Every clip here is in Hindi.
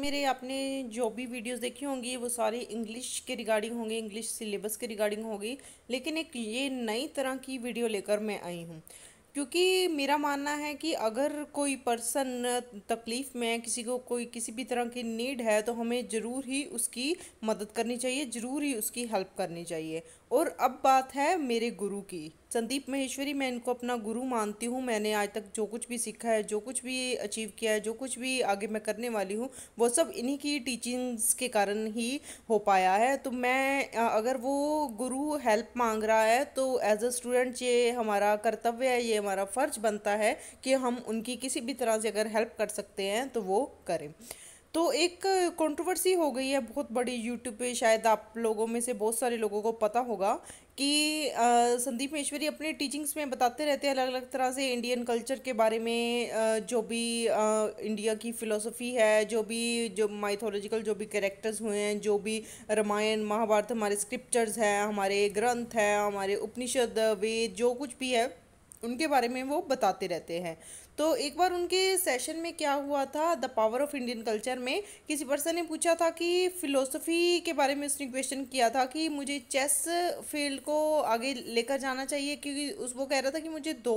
मेरे आपने जो भी वीडियोस देखी होंगी वो सारी इंग्लिश के रिगार्डिंग होंगे इंग्लिश सिलेबस के रिगार्डिंग होगी लेकिन एक ये नई तरह की वीडियो लेकर मैं आई हूँ क्योंकि मेरा मानना है कि अगर कोई पर्सन तकलीफ़ में किसी को कोई किसी भी तरह की नीड है तो हमें ज़रूर ही उसकी मदद करनी चाहिए ज़रूर ही उसकी हेल्प करनी चाहिए और अब बात है मेरे गुरु की संदीप महेश्वरी मैं इनको अपना गुरु मानती हूँ मैंने आज तक जो कुछ भी सीखा है जो कुछ भी अचीव किया है जो कुछ भी आगे मैं करने वाली हूँ वो सब इन्हीं की टीचिंग्स के कारण ही हो पाया है तो मैं अगर वो गुरु हेल्प मांग रहा है तो एज अ स्टूडेंट ये हमारा कर्तव्य है ये हमारा फ़र्ज बनता है कि हम उनकी किसी भी तरह से अगर हेल्प कर सकते हैं तो वो करें तो एक कंट्रोवर्सी हो गई है बहुत बड़ी यूट्यूब पे शायद आप लोगों में से बहुत सारे लोगों को पता होगा कि संदीप महेश्वरी अपने टीचिंग्स में बताते रहते हैं अलग अलग तरह से इंडियन कल्चर के बारे में आ, जो भी आ, इंडिया की फ़िलोसफ़ी है जो भी जो माइथोलॉजिकल जो भी कैरेक्टर्स हुए हैं जो भी रामायण महाभारत हमारे स्क्रिप्चर्स हैं हमारे ग्रंथ हैं हमारे उपनिषद वेद जो कुछ भी है उनके बारे में वो बताते रहते हैं तो एक बार उनके सेशन में क्या हुआ था the power of Indian culture में किसी पर्सन ने पूछा था कि फिलोसफी के बारे में उसने क्वेश्चन किया था कि मुझे चेस फील्ड को आगे लेकर जाना चाहिए क्योंकि उस वो कह रहा था कि मुझे दो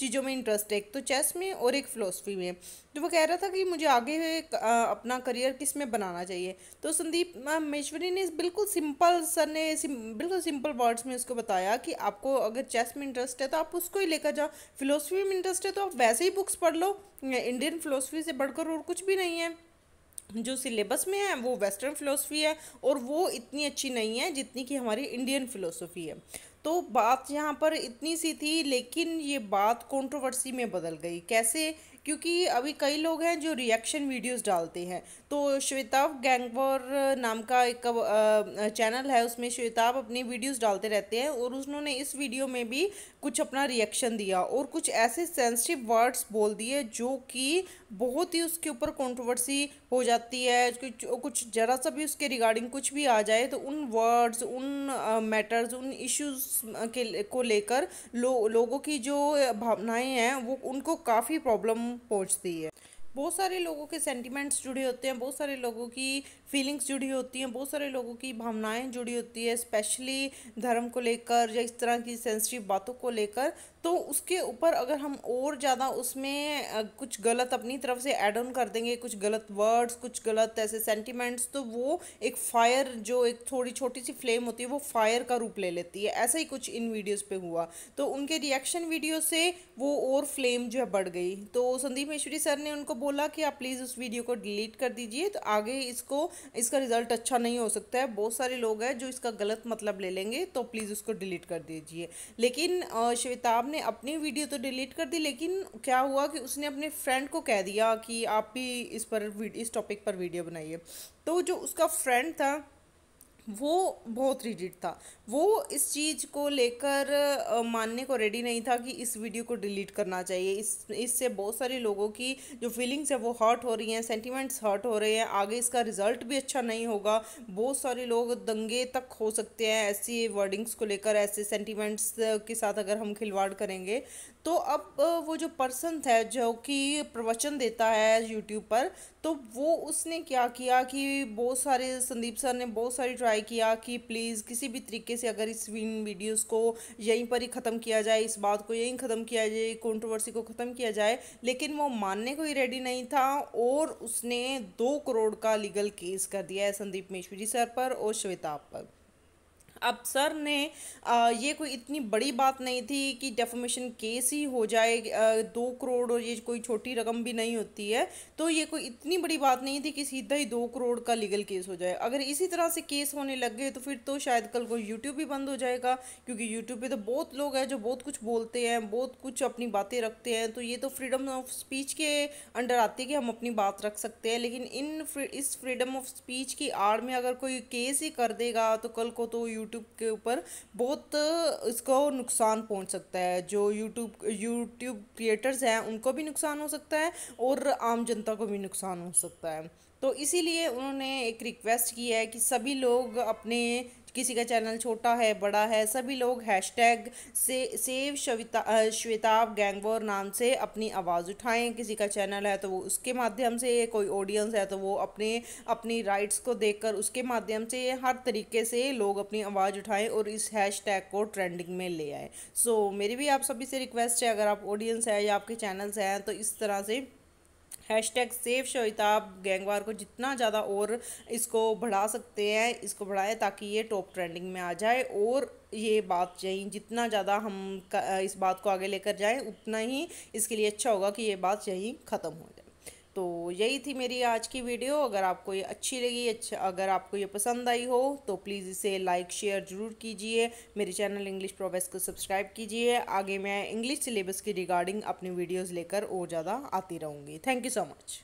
चीज़ों में इंटरेस्ट है एक तो चेस में और एक फ़िलोसफी में तो वो कह रहा था कि मुझे आगे अपना करियर किस में बनाना चाहिए तो संदीप महेश्वरी ने बिल्कुल सिंपल सर ने बिल्कुल सिंपल वर्ड्स में उसको बताया कि आपको अगर चेस में इंटरेस्ट है तो आप उसको ही लेकर जाओ फिलोसफी में इंटरेस्ट है तो आप वैसे ही बुक्स पढ़ लो इंडियन फिलोसफी से बढ़कर और कुछ भी नहीं है जो सिलेबस में है वो वेस्टर्न फ़िलोसफी है और वो इतनी अच्छी नहीं है जितनी कि हमारी इंडियन फ़िलोसफी है तो बात यहाँ पर इतनी सी थी लेकिन ये बात कंट्रोवर्सी में बदल गई कैसे क्योंकि अभी कई लोग हैं जो रिएक्शन वीडियोस डालते हैं तो श्वेताब गैंगवर नाम का एक चैनल है उसमें श्वेताब अपनी वीडियोस डालते रहते हैं और उन्होंने इस वीडियो में भी कुछ अपना रिएक्शन दिया और कुछ ऐसे सेंसिटिव वर्ड्स बोल दिए जो कि बहुत ही उसके ऊपर कॉन्ट्रोवर्सी हो जाती है कुछ कुछ ज़रा सा भी उसके रिगार्डिंग कुछ भी आ जाए तो उन वर्ड्स उन मैटर्स उन इश्यूज के को लेकर लो, लोगों की जो भावनाएँ हैं वो उनको काफ़ी प्रॉब्लम पहुंचती है बहुत सारे लोगों के सेंटिमेंट्स जुड़े होते हैं बहुत सारे लोगों की फीलिंग्स जुड़ी होती हैं बहुत सारे लोगों की भावनाएं जुड़ी होती है स्पेशली धर्म को लेकर या इस तरह की सेंसिटिव बातों को लेकर तो उसके ऊपर अगर हम और ज़्यादा उसमें कुछ गलत अपनी तरफ से ऐड ऑन कर देंगे कुछ गलत वर्ड्स कुछ गलत ऐसे सेंटिमेंट्स तो वो एक फायर जो एक थोड़ी छोटी सी फ्लेम होती है वो फायर का रूप ले लेती है ऐसा ही कुछ इन वीडियोस पे हुआ तो उनके रिएक्शन वीडियो से वो और फ्लेम जो है बढ़ गई तो संदीप मेश्वरी सर ने उनको बोला कि आप प्लीज़ उस वीडियो को डिलीट कर दीजिए तो आगे इसको इसका रिज़ल्ट अच्छा नहीं हो सकता है बहुत सारे लोग हैं जो इसका गलत मतलब ले लेंगे तो प्लीज़ उसको डिलीट कर दीजिए लेकिन श्वेताब ने अपनी वीडियो तो डिलीट कर दी लेकिन क्या हुआ कि उसने अपने फ्रेंड को कह दिया कि आप भी इस पर इस टॉपिक पर वीडियो बनाइए तो जो उसका फ्रेंड था वो बहुत रिजिड था वो इस चीज़ को लेकर मानने को रेडी नहीं था कि इस वीडियो को डिलीट करना चाहिए इस इससे बहुत सारे लोगों की जो फीलिंग्स है वो हर्ट हो रही हैं सेंटिमेंट्स हर्ट हो रहे हैं आगे इसका रिजल्ट भी अच्छा नहीं होगा बहुत सारे लोग दंगे तक हो सकते हैं ऐसी वर्डिंग्स को लेकर ऐसे सेंटिमेंट्स के साथ अगर हम खिलवाड़ करेंगे तो अब वो जो पर्सन है जो कि प्रवचन देता है यूट्यूब पर तो वो उसने क्या किया कि बहुत सारे संदीप सर ने बहुत सारी ट्राई किया कि प्लीज़ किसी भी तरीके से अगर इस विन वीडियोस को यहीं पर ही ख़त्म किया जाए इस बात को यहीं ख़त्म किया जाए कंट्रोवर्सी को ख़त्म किया जाए लेकिन वो मानने को ही रेडी नहीं था और उसने दो करोड़ का लीगल केस कर दिया है संदीप मेश्वरी सर पर और श्वेताब पर अब सर ने ये कोई इतनी बड़ी बात नहीं थी कि डेफोमेशन केस ही हो जाए दो करोड़ और ये कोई छोटी रकम भी नहीं होती है तो ये कोई इतनी बड़ी बात नहीं थी कि सीधा ही दो करोड़ का लीगल केस हो जाए अगर इसी तरह से केस होने लग गए तो फिर तो शायद कल को यूट्यूब भी बंद हो जाएगा क्योंकि यूट्यूब पे तो बहुत लोग हैं जो बहुत कुछ बोलते हैं बहुत कुछ अपनी बातें रखते हैं तो ये तो फ्रीडम ऑफ स्पीच के अंडर आती है कि हम अपनी बात रख सकते हैं लेकिन इन इस फ्रीडम ऑफ स्पीच की आड़ में अगर कोई केस ही कर देगा तो कल को तो यूट्यूब यूट्यूब के ऊपर बहुत इसको नुकसान पहुंच सकता है जो यूट्यूब यूट्यूब क्रिएटर्स हैं उनको भी नुकसान हो सकता है और आम जनता को भी नुकसान हो सकता है तो इसीलिए उन्होंने एक रिक्वेस्ट की है कि सभी लोग अपने किसी का चैनल छोटा है बड़ा है सभी लोग टैग से सेव शविता श्वेताब गैंगवोर नाम से अपनी आवाज़ उठाएं किसी का चैनल है तो वो उसके माध्यम से कोई ऑडियंस है तो वो अपने अपनी राइट्स को देखकर उसके माध्यम से हर तरीके से लोग अपनी आवाज़ उठाएं और इस टैग को ट्रेंडिंग में ले आए सो so, मेरी भी आप सभी से रिक्वेस्ट है अगर आप ऑडियंस है या आपके चैनल्स हैं तो इस तरह से हैश टैग सेफ शोहिताब गैंगवार को जितना ज़्यादा और इसको बढ़ा सकते हैं इसको बढ़ाएं ताकि ये टॉप ट्रेंडिंग में आ जाए और ये बात चाहिए जितना ज़्यादा हम इस बात को आगे लेकर जाएं उतना ही इसके लिए अच्छा होगा कि ये बात यहीं ख़त्म हो जाए तो यही थी मेरी आज की वीडियो अगर आपको ये अच्छी लगी अच्छा अगर आपको ये पसंद आई हो तो प्लीज़ इसे लाइक शेयर ज़रूर कीजिए मेरे चैनल इंग्लिश प्रोवेस को सब्सक्राइब कीजिए आगे मैं इंग्लिश सिलेबस की रिगार्डिंग अपनी वीडियोज़ लेकर और ज़्यादा आती रहूँगी थैंक यू सो मच